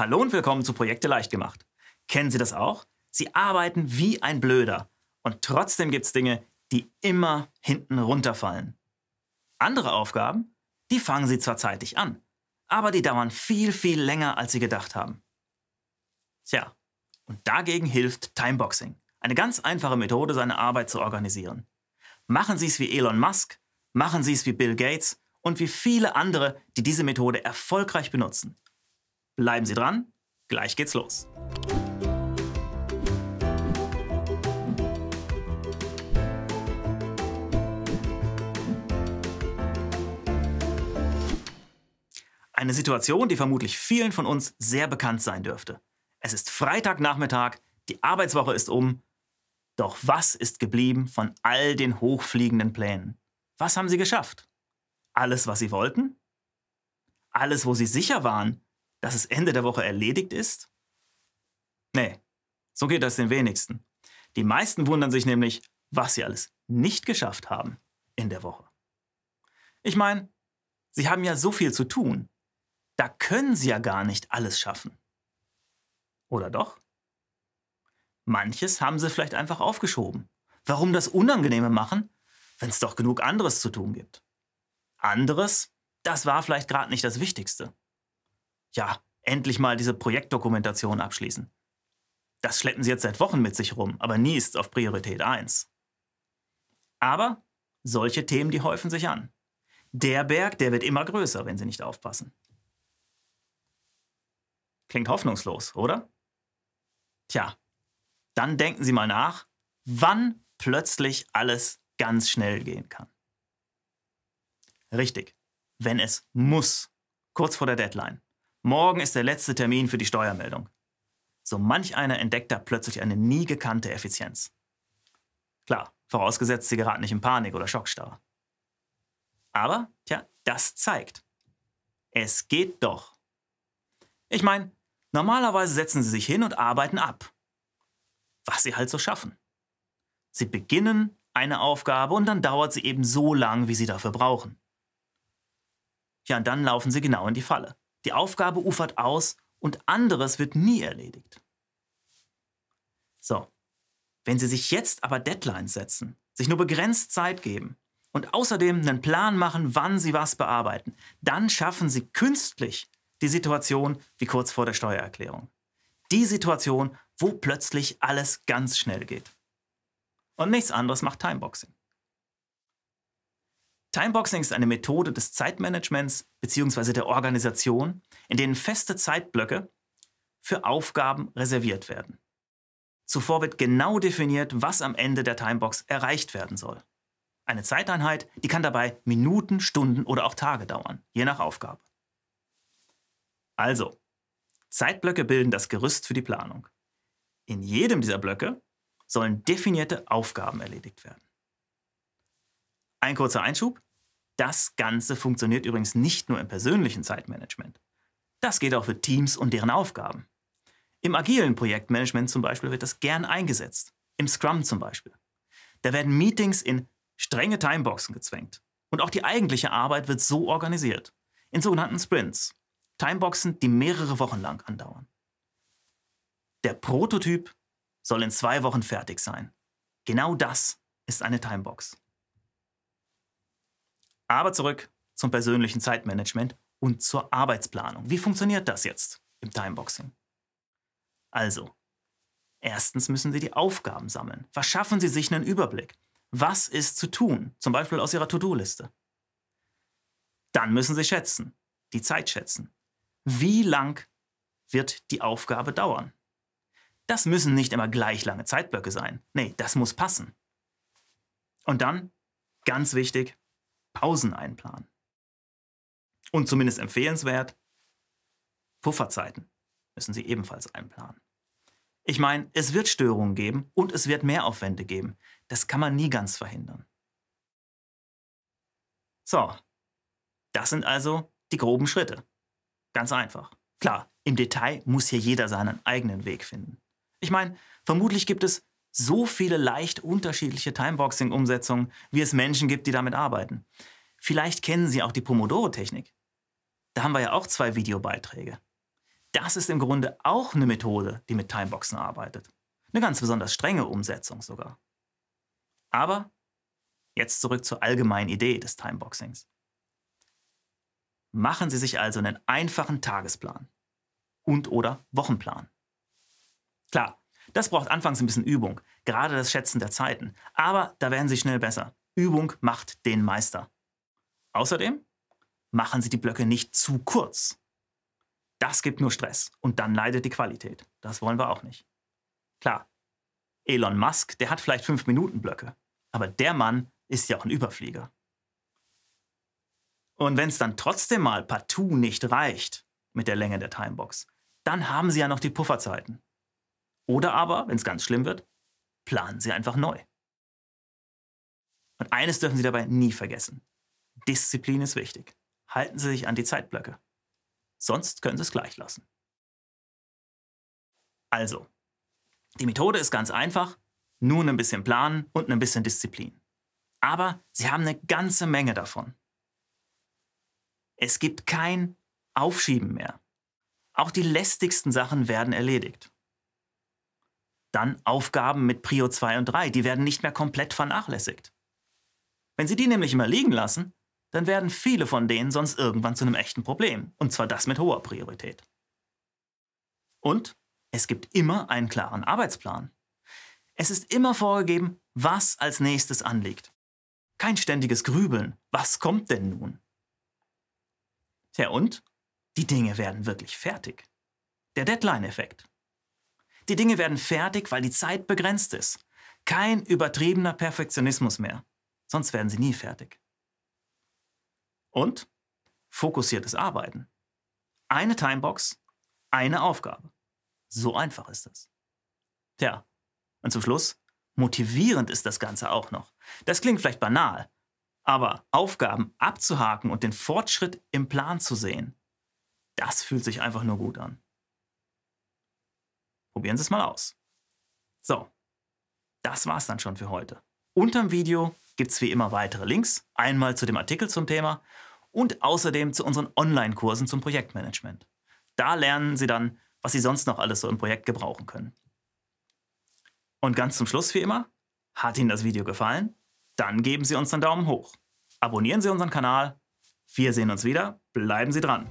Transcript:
Hallo und willkommen zu Projekte leicht gemacht. Kennen Sie das auch? Sie arbeiten wie ein Blöder und trotzdem gibt es Dinge, die immer hinten runterfallen. Andere Aufgaben, die fangen Sie zwar zeitig an, aber die dauern viel, viel länger, als Sie gedacht haben. Tja, und dagegen hilft Timeboxing, eine ganz einfache Methode, seine Arbeit zu organisieren. Machen Sie es wie Elon Musk, machen Sie es wie Bill Gates und wie viele andere, die diese Methode erfolgreich benutzen. Bleiben Sie dran, gleich geht's los. Eine Situation, die vermutlich vielen von uns sehr bekannt sein dürfte. Es ist Freitagnachmittag, die Arbeitswoche ist um. Doch was ist geblieben von all den hochfliegenden Plänen? Was haben sie geschafft? Alles, was sie wollten? Alles, wo sie sicher waren, dass es Ende der Woche erledigt ist? Nee, so geht das den wenigsten. Die meisten wundern sich nämlich, was sie alles nicht geschafft haben in der Woche. Ich meine, sie haben ja so viel zu tun. Da können sie ja gar nicht alles schaffen. Oder doch? Manches haben sie vielleicht einfach aufgeschoben. Warum das Unangenehme machen, wenn es doch genug anderes zu tun gibt? Anderes, das war vielleicht gerade nicht das Wichtigste ja, endlich mal diese Projektdokumentation abschließen. Das schleppen sie jetzt seit Wochen mit sich rum, aber nie ist es auf Priorität 1. Aber solche Themen, die häufen sich an. Der Berg, der wird immer größer, wenn sie nicht aufpassen. Klingt hoffnungslos, oder? Tja, dann denken Sie mal nach, wann plötzlich alles ganz schnell gehen kann. Richtig, wenn es muss, kurz vor der Deadline. Morgen ist der letzte Termin für die Steuermeldung. So manch einer entdeckt da plötzlich eine nie gekannte Effizienz. Klar, vorausgesetzt, sie geraten nicht in Panik oder Schockstarre. Aber, tja, das zeigt. Es geht doch. Ich meine, normalerweise setzen sie sich hin und arbeiten ab. Was sie halt so schaffen. Sie beginnen eine Aufgabe und dann dauert sie eben so lang, wie sie dafür brauchen. Ja, und dann laufen sie genau in die Falle. Die Aufgabe ufert aus und anderes wird nie erledigt. So, wenn Sie sich jetzt aber Deadlines setzen, sich nur begrenzt Zeit geben und außerdem einen Plan machen, wann Sie was bearbeiten, dann schaffen Sie künstlich die Situation wie kurz vor der Steuererklärung. Die Situation, wo plötzlich alles ganz schnell geht. Und nichts anderes macht Timeboxing. Timeboxing ist eine Methode des Zeitmanagements bzw. der Organisation, in denen feste Zeitblöcke für Aufgaben reserviert werden. Zuvor wird genau definiert, was am Ende der Timebox erreicht werden soll. Eine Zeiteinheit, die kann dabei Minuten, Stunden oder auch Tage dauern, je nach Aufgabe. Also, Zeitblöcke bilden das Gerüst für die Planung. In jedem dieser Blöcke sollen definierte Aufgaben erledigt werden. Ein kurzer Einschub. Das Ganze funktioniert übrigens nicht nur im persönlichen Zeitmanagement. Das geht auch für Teams und deren Aufgaben. Im agilen Projektmanagement zum Beispiel wird das gern eingesetzt. Im Scrum zum Beispiel. Da werden Meetings in strenge Timeboxen gezwängt. Und auch die eigentliche Arbeit wird so organisiert. In sogenannten Sprints. Timeboxen, die mehrere Wochen lang andauern. Der Prototyp soll in zwei Wochen fertig sein. Genau das ist eine Timebox. Aber zurück zum persönlichen Zeitmanagement und zur Arbeitsplanung. Wie funktioniert das jetzt im Timeboxing? Also, erstens müssen Sie die Aufgaben sammeln. Verschaffen Sie sich einen Überblick. Was ist zu tun, zum Beispiel aus Ihrer To-Do-Liste? Dann müssen Sie schätzen, die Zeit schätzen. Wie lang wird die Aufgabe dauern? Das müssen nicht immer gleich lange Zeitblöcke sein. Nee, das muss passen. Und dann, ganz wichtig, Pausen einplanen. Und zumindest empfehlenswert, Pufferzeiten müssen Sie ebenfalls einplanen. Ich meine, es wird Störungen geben und es wird Mehraufwände geben. Das kann man nie ganz verhindern. So, das sind also die groben Schritte. Ganz einfach. Klar, im Detail muss hier jeder seinen eigenen Weg finden. Ich meine, vermutlich gibt es so viele leicht unterschiedliche Timeboxing-Umsetzungen, wie es Menschen gibt, die damit arbeiten. Vielleicht kennen Sie auch die Pomodoro-Technik. Da haben wir ja auch zwei Videobeiträge. Das ist im Grunde auch eine Methode, die mit Timeboxen arbeitet. Eine ganz besonders strenge Umsetzung sogar. Aber jetzt zurück zur allgemeinen Idee des Timeboxings. Machen Sie sich also einen einfachen Tagesplan und oder Wochenplan. Klar, das braucht anfangs ein bisschen Übung, gerade das Schätzen der Zeiten. Aber da werden Sie schnell besser. Übung macht den Meister. Außerdem machen Sie die Blöcke nicht zu kurz. Das gibt nur Stress und dann leidet die Qualität. Das wollen wir auch nicht. Klar, Elon Musk, der hat vielleicht 5-Minuten-Blöcke, aber der Mann ist ja auch ein Überflieger. Und wenn es dann trotzdem mal partout nicht reicht mit der Länge der Timebox, dann haben Sie ja noch die Pufferzeiten. Oder aber, wenn es ganz schlimm wird, planen Sie einfach neu. Und eines dürfen Sie dabei nie vergessen. Disziplin ist wichtig. Halten Sie sich an die Zeitblöcke. Sonst können Sie es gleich lassen. Also, die Methode ist ganz einfach. Nur ein bisschen planen und ein bisschen Disziplin. Aber Sie haben eine ganze Menge davon. Es gibt kein Aufschieben mehr. Auch die lästigsten Sachen werden erledigt dann Aufgaben mit Prio 2 und 3. Die werden nicht mehr komplett vernachlässigt. Wenn Sie die nämlich immer liegen lassen, dann werden viele von denen sonst irgendwann zu einem echten Problem. Und zwar das mit hoher Priorität. Und es gibt immer einen klaren Arbeitsplan. Es ist immer vorgegeben, was als nächstes anliegt. Kein ständiges Grübeln. Was kommt denn nun? Tja und? Die Dinge werden wirklich fertig. Der Deadline-Effekt. Die Dinge werden fertig, weil die Zeit begrenzt ist. Kein übertriebener Perfektionismus mehr. Sonst werden sie nie fertig. Und fokussiertes Arbeiten. Eine Timebox, eine Aufgabe. So einfach ist das. Tja, und zum Schluss, motivierend ist das Ganze auch noch. Das klingt vielleicht banal, aber Aufgaben abzuhaken und den Fortschritt im Plan zu sehen, das fühlt sich einfach nur gut an. Probieren Sie es mal aus. So, das war's dann schon für heute. Unterm Video gibt es wie immer weitere Links, einmal zu dem Artikel zum Thema und außerdem zu unseren Online-Kursen zum Projektmanagement. Da lernen Sie dann, was Sie sonst noch alles so im Projekt gebrauchen können. Und ganz zum Schluss wie immer, hat Ihnen das Video gefallen? Dann geben Sie uns einen Daumen hoch. Abonnieren Sie unseren Kanal. Wir sehen uns wieder. Bleiben Sie dran.